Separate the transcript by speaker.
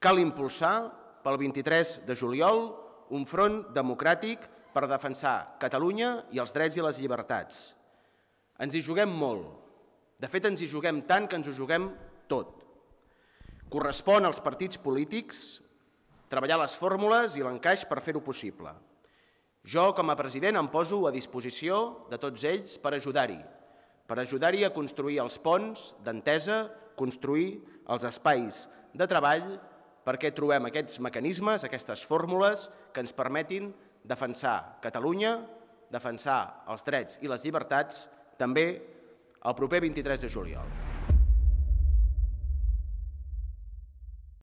Speaker 1: Cal impulsar pel 23 de juliol un front democràtic per defensar Catalunya i els drets i les llibertats. Ens hi juguem molt. De fet, ens hi juguem tant que ens ho juguem tot. Correspon als partits polítics treballar les fórmules i l'encaix per fer-ho possible. Jo, com a president, em poso a disposició de tots ells per ajudar-hi, per ajudar-hi a construir els ponts d'entesa, construir els espais de treball perquè trobem aquests mecanismes, aquestes fórmules que ens permetin defensar Catalunya, defensar els drets i les llibertats també el proper 23 de juliol.